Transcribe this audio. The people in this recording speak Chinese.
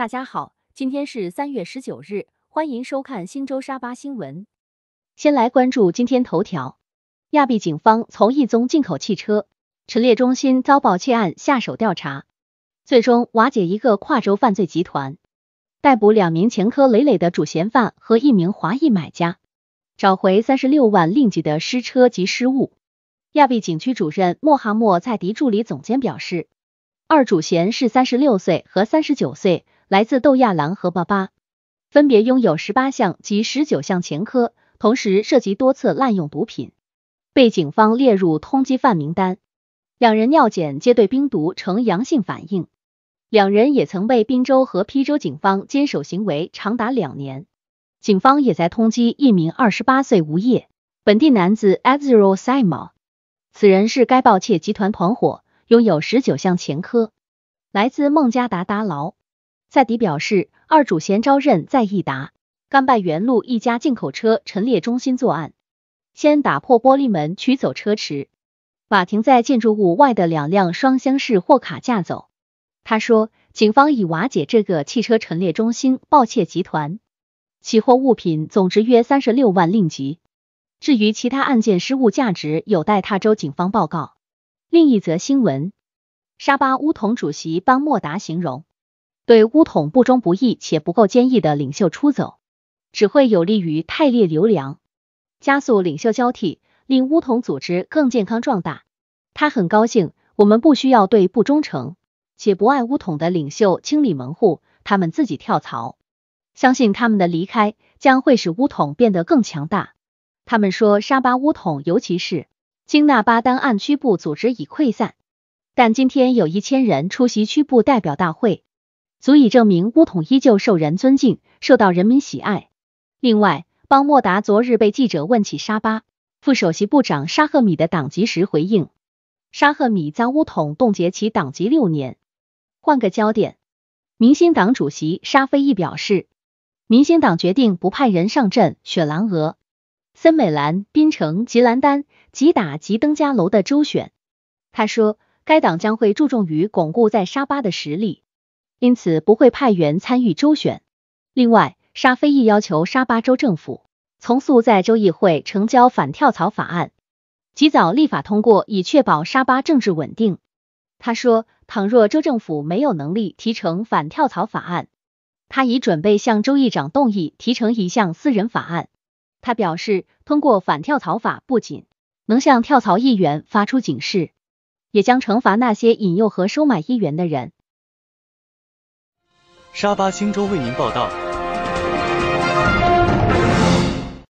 大家好，今天是三月十九日，欢迎收看新州沙巴新闻。先来关注今天头条：亚庇警方从一宗进口汽车陈列中心遭爆窃案下手调查，最终瓦解一个跨州犯罪集团，逮捕两名前科累累的主嫌犯和一名华裔买家，找回三十六万令吉的失车及失物。亚庇警区主任莫哈莫在迪助理总监表示，二主嫌是三十六岁和三十九岁。来自豆亚兰和巴巴，分别拥有十八项及十九项前科，同时涉及多次滥用毒品，被警方列入通缉犯名单。两人尿检皆对冰毒呈阳性反应。两人也曾被滨州和邳州警方监守行为长达两年。警方也在通缉一名二十八岁无业本地男子 a z r e r o Sima，此人是该盗窃集团团伙，拥有十九项前科，来自孟加达达劳。赛迪表示，二主嫌招认在益达甘拜原路一家进口车陈列中心作案，先打破玻璃门取走车匙，把停在建筑物外的两辆双厢式货卡架走。他说，警方已瓦解这个汽车陈列中心盗窃集团，起获物品总值约三十六万令吉。至于其他案件失物价值，有待他州警方报告。另一则新闻，沙巴乌统主席邦莫达形容。对乌统不忠不义且不够坚毅的领袖出走，只会有利于泰烈留良，加速领袖交替，令乌统组织更健康壮大。他很高兴，我们不需要对不忠诚且不爱乌统的领袖清理门户，他们自己跳槽。相信他们的离开将会使乌统变得更强大。他们说，沙巴乌统尤其是金纳巴丹暗区部组织已溃散，但今天有一千人出席区部代表大会。足以证明巫统依旧受人尊敬，受到人民喜爱。另外，邦莫达昨日被记者问起沙巴副首席部长沙赫米的党籍时回应，沙赫米将巫统冻结其党籍六年。换个焦点，民兴党主席沙菲亦表示，民兴党决定不派人上阵雪兰莪、森美兰、槟城、吉兰丹吉打吉登加楼的州选。他说，该党将会注重于巩固在沙巴的实力。因此不会派员参与周旋。另外，沙菲亦要求沙巴州政府从速在州议会呈交反跳槽法案，及早立法通过，以确保沙巴政治稳定。他说，倘若州政府没有能力提成反跳槽法案，他已准备向州议长动议提成一项私人法案。他表示，通过反跳槽法不仅能向跳槽议员发出警示，也将惩罚那些引诱和收买议员的人。沙巴星洲为您报道。